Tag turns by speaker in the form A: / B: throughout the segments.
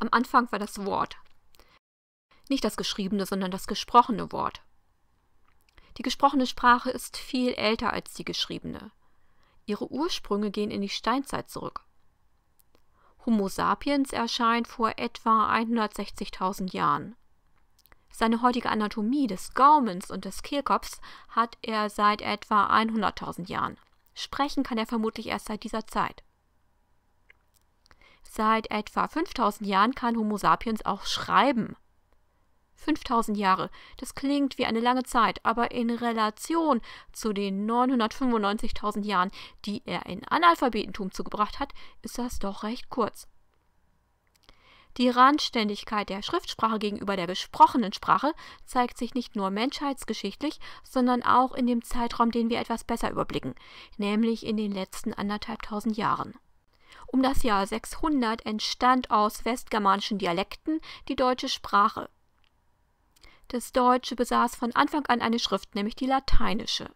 A: Am Anfang war das Wort. Nicht das geschriebene, sondern das gesprochene Wort. Die gesprochene Sprache ist viel älter als die geschriebene. Ihre Ursprünge gehen in die Steinzeit zurück. Homo sapiens erscheint vor etwa 160.000 Jahren. Seine heutige Anatomie des Gaumens und des Kehlkopfs hat er seit etwa 100.000 Jahren. Sprechen kann er vermutlich erst seit dieser Zeit. Seit etwa 5000 Jahren kann Homo sapiens auch schreiben. 5000 Jahre, das klingt wie eine lange Zeit, aber in Relation zu den 995.000 Jahren, die er in Analphabetentum zugebracht hat, ist das doch recht kurz. Die Randständigkeit der Schriftsprache gegenüber der gesprochenen Sprache zeigt sich nicht nur menschheitsgeschichtlich, sondern auch in dem Zeitraum, den wir etwas besser überblicken, nämlich in den letzten anderthalbtausend Jahren. Um das Jahr 600 entstand aus westgermanischen Dialekten die deutsche Sprache. Das Deutsche besaß von Anfang an eine Schrift, nämlich die lateinische.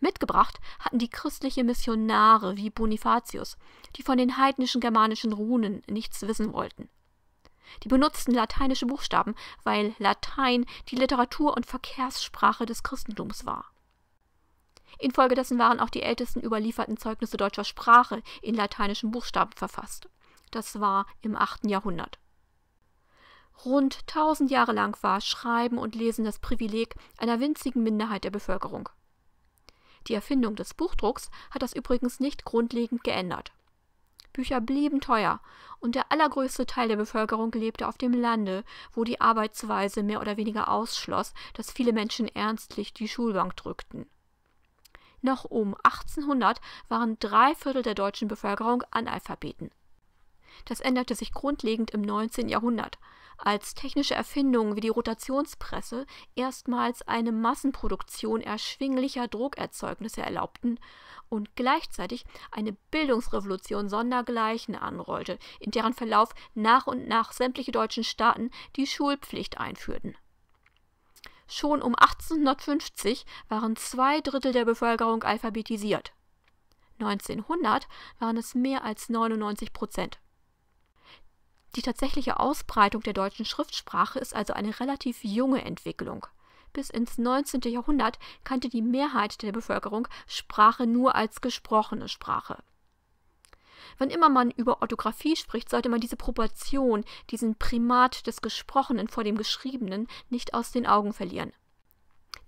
A: Mitgebracht hatten die christliche Missionare wie Bonifatius, die von den heidnischen germanischen Runen nichts wissen wollten. Die benutzten lateinische Buchstaben, weil Latein die Literatur und Verkehrssprache des Christentums war. Infolgedessen waren auch die ältesten überlieferten Zeugnisse deutscher Sprache in lateinischen Buchstaben verfasst. Das war im 8. Jahrhundert. Rund 1000 Jahre lang war Schreiben und Lesen das Privileg einer winzigen Minderheit der Bevölkerung. Die Erfindung des Buchdrucks hat das übrigens nicht grundlegend geändert. Bücher blieben teuer und der allergrößte Teil der Bevölkerung lebte auf dem Lande, wo die Arbeitsweise mehr oder weniger ausschloss, dass viele Menschen ernstlich die Schulbank drückten noch um 1800 waren drei Viertel der deutschen Bevölkerung Analphabeten. Das änderte sich grundlegend im 19. Jahrhundert, als technische Erfindungen wie die Rotationspresse erstmals eine Massenproduktion erschwinglicher Druckerzeugnisse erlaubten und gleichzeitig eine Bildungsrevolution sondergleichen anrollte, in deren Verlauf nach und nach sämtliche deutschen Staaten die Schulpflicht einführten Schon um 1850 waren zwei Drittel der Bevölkerung alphabetisiert. 1900 waren es mehr als 99 Prozent. Die tatsächliche Ausbreitung der deutschen Schriftsprache ist also eine relativ junge Entwicklung. Bis ins 19. Jahrhundert kannte die Mehrheit der Bevölkerung Sprache nur als gesprochene Sprache. Wenn immer man über Orthographie spricht, sollte man diese Proportion, diesen Primat des Gesprochenen vor dem Geschriebenen nicht aus den Augen verlieren.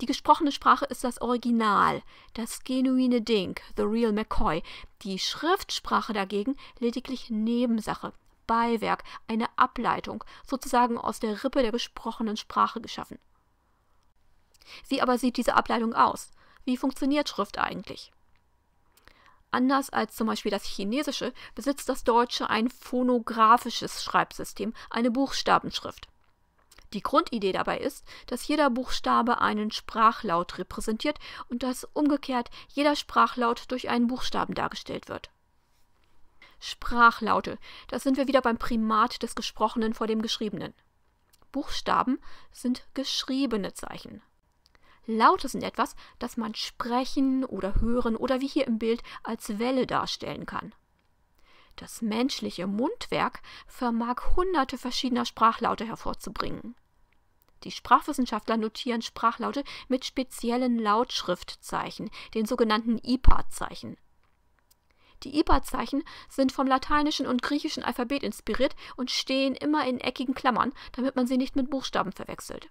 A: Die gesprochene Sprache ist das Original, das genuine Ding, the real McCoy. Die Schriftsprache dagegen lediglich Nebensache, Beiwerk, eine Ableitung, sozusagen aus der Rippe der gesprochenen Sprache geschaffen. Wie aber sieht diese Ableitung aus? Wie funktioniert Schrift eigentlich? Anders als zum Beispiel das Chinesische besitzt das Deutsche ein phonographisches Schreibsystem, eine Buchstabenschrift. Die Grundidee dabei ist, dass jeder Buchstabe einen Sprachlaut repräsentiert und dass umgekehrt jeder Sprachlaut durch einen Buchstaben dargestellt wird. Sprachlaute, da sind wir wieder beim Primat des Gesprochenen vor dem Geschriebenen. Buchstaben sind geschriebene Zeichen. Laute sind etwas, das man sprechen oder hören oder wie hier im Bild als Welle darstellen kann. Das menschliche Mundwerk vermag hunderte verschiedener Sprachlaute hervorzubringen. Die Sprachwissenschaftler notieren Sprachlaute mit speziellen Lautschriftzeichen, den sogenannten IPA-Zeichen. Die IPA-Zeichen sind vom lateinischen und griechischen Alphabet inspiriert und stehen immer in eckigen Klammern, damit man sie nicht mit Buchstaben verwechselt.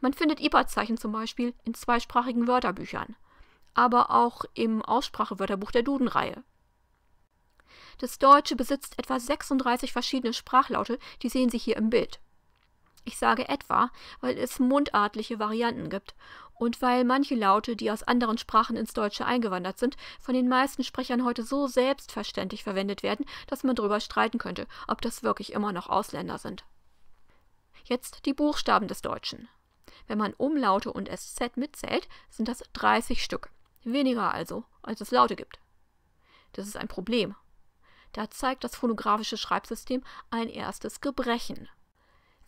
A: Man findet Ibert-Zeichen zum Beispiel in zweisprachigen Wörterbüchern, aber auch im Aussprachewörterbuch der Duden-Reihe. Das Deutsche besitzt etwa 36 verschiedene Sprachlaute, die sehen Sie hier im Bild. Ich sage etwa, weil es mundartliche Varianten gibt und weil manche Laute, die aus anderen Sprachen ins Deutsche eingewandert sind, von den meisten Sprechern heute so selbstverständlich verwendet werden, dass man darüber streiten könnte, ob das wirklich immer noch Ausländer sind. Jetzt die Buchstaben des Deutschen. Wenn man Umlaute und SZ mitzählt, sind das 30 Stück. Weniger also, als es Laute gibt. Das ist ein Problem. Da zeigt das phonografische Schreibsystem ein erstes Gebrechen.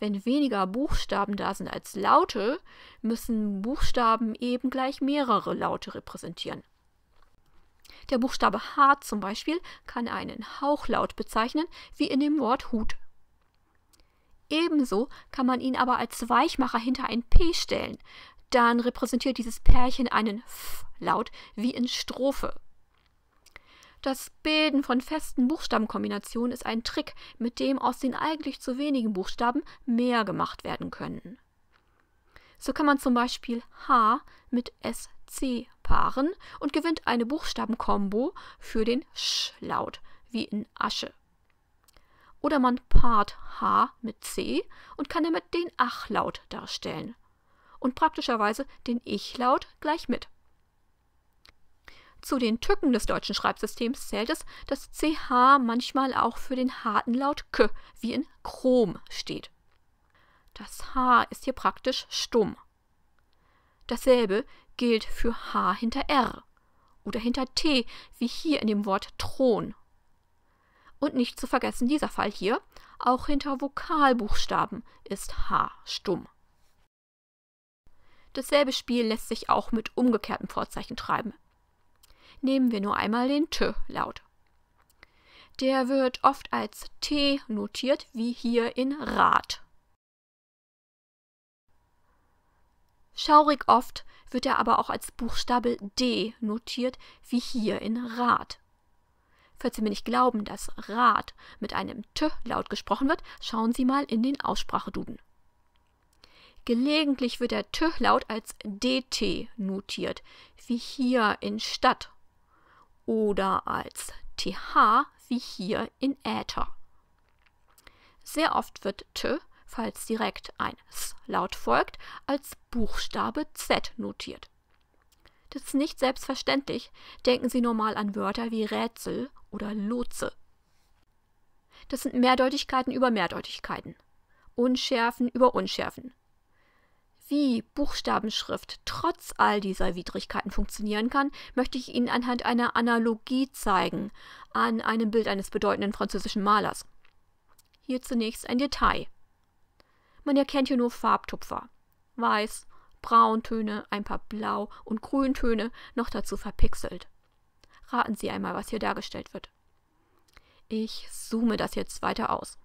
A: Wenn weniger Buchstaben da sind als Laute, müssen Buchstaben eben gleich mehrere Laute repräsentieren. Der Buchstabe H zum Beispiel kann einen Hauchlaut bezeichnen, wie in dem Wort Hut Ebenso kann man ihn aber als Weichmacher hinter ein P stellen. Dann repräsentiert dieses Pärchen einen F-Laut wie in Strophe. Das Bilden von festen Buchstabenkombinationen ist ein Trick, mit dem aus den eigentlich zu wenigen Buchstaben mehr gemacht werden können. So kann man zum Beispiel H mit SC paaren und gewinnt eine Buchstabenkombo für den Sch-Laut, wie in Asche oder man paart H mit C und kann damit den Ach-Laut darstellen. Und praktischerweise den Ich-Laut gleich mit. Zu den Tücken des deutschen Schreibsystems zählt es, dass CH manchmal auch für den harten Laut K, wie in Chrom, steht. Das H ist hier praktisch stumm. Dasselbe gilt für H hinter R oder hinter T, wie hier in dem Wort Thron. Und nicht zu vergessen, dieser Fall hier, auch hinter Vokalbuchstaben ist H stumm. Dasselbe Spiel lässt sich auch mit umgekehrtem Vorzeichen treiben. Nehmen wir nur einmal den T-Laut. Der wird oft als T notiert, wie hier in Rat. Schaurig oft wird er aber auch als Buchstabe D notiert, wie hier in Rat. Falls Sie mir nicht glauben, dass Rat mit einem T laut gesprochen wird, schauen Sie mal in den Ausspracheduden. Gelegentlich wird der T-Laut als DT notiert, wie hier in Stadt oder als TH wie hier in Äther. Sehr oft wird T, falls direkt ein S-Laut folgt, als Buchstabe Z notiert. Das ist nicht selbstverständlich, denken Sie nur mal an Wörter wie Rätsel oder Lotse. Das sind Mehrdeutigkeiten über Mehrdeutigkeiten, Unschärfen über Unschärfen. Wie Buchstabenschrift trotz all dieser Widrigkeiten funktionieren kann, möchte ich Ihnen anhand einer Analogie zeigen, an einem Bild eines bedeutenden französischen Malers. Hier zunächst ein Detail. Man erkennt hier nur Farbtupfer. Weiß, Brauntöne, ein paar Blau- und Grüntöne, noch dazu verpixelt. Raten Sie einmal, was hier dargestellt wird. Ich zoome das jetzt weiter aus.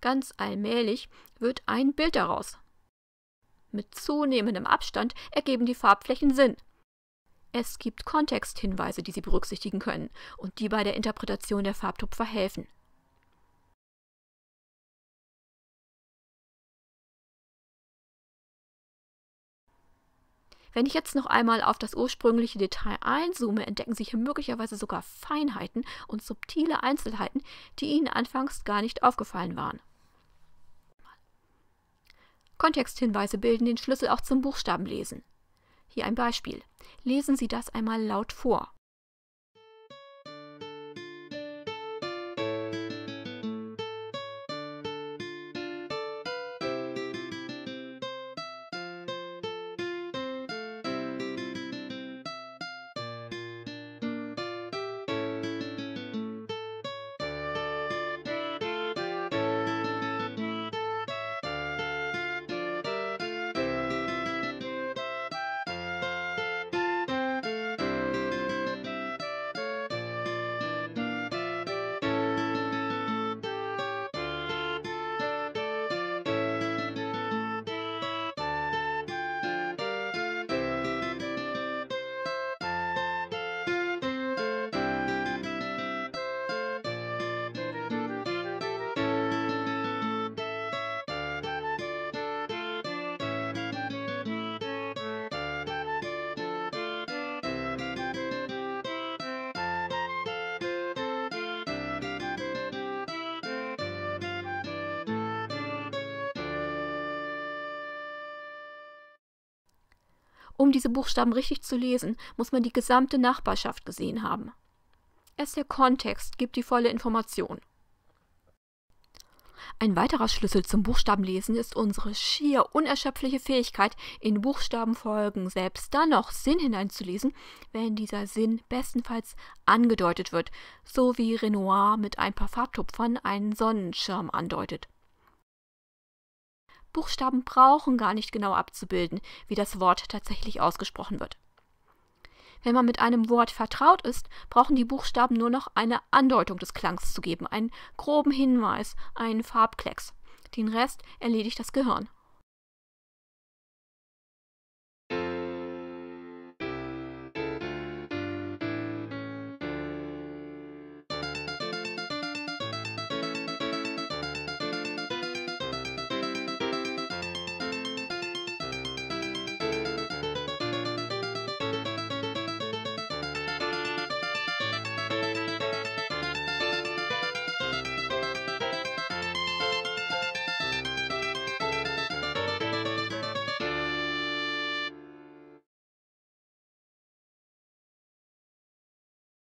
A: Ganz allmählich wird ein Bild daraus. Mit zunehmendem Abstand ergeben die Farbflächen Sinn. Es gibt Kontexthinweise, die Sie berücksichtigen können und die bei der Interpretation der Farbtupfer helfen. Wenn ich jetzt noch einmal auf das ursprüngliche Detail einzoome, entdecken Sie hier möglicherweise sogar Feinheiten und subtile Einzelheiten, die Ihnen anfangs gar nicht aufgefallen waren. Kontexthinweise bilden den Schlüssel auch zum Buchstabenlesen. Hier ein Beispiel. Lesen Sie das einmal laut vor. Um diese Buchstaben richtig zu lesen, muss man die gesamte Nachbarschaft gesehen haben. Erst der Kontext gibt die volle Information. Ein weiterer Schlüssel zum Buchstabenlesen ist unsere schier unerschöpfliche Fähigkeit, in Buchstabenfolgen selbst dann noch Sinn hineinzulesen, wenn dieser Sinn bestenfalls angedeutet wird, so wie Renoir mit ein paar Farbtupfern einen Sonnenschirm andeutet. Buchstaben brauchen gar nicht genau abzubilden, wie das Wort tatsächlich ausgesprochen wird. Wenn man mit einem Wort vertraut ist, brauchen die Buchstaben nur noch eine Andeutung des Klangs zu geben, einen groben Hinweis, einen Farbklecks. Den Rest erledigt das Gehirn.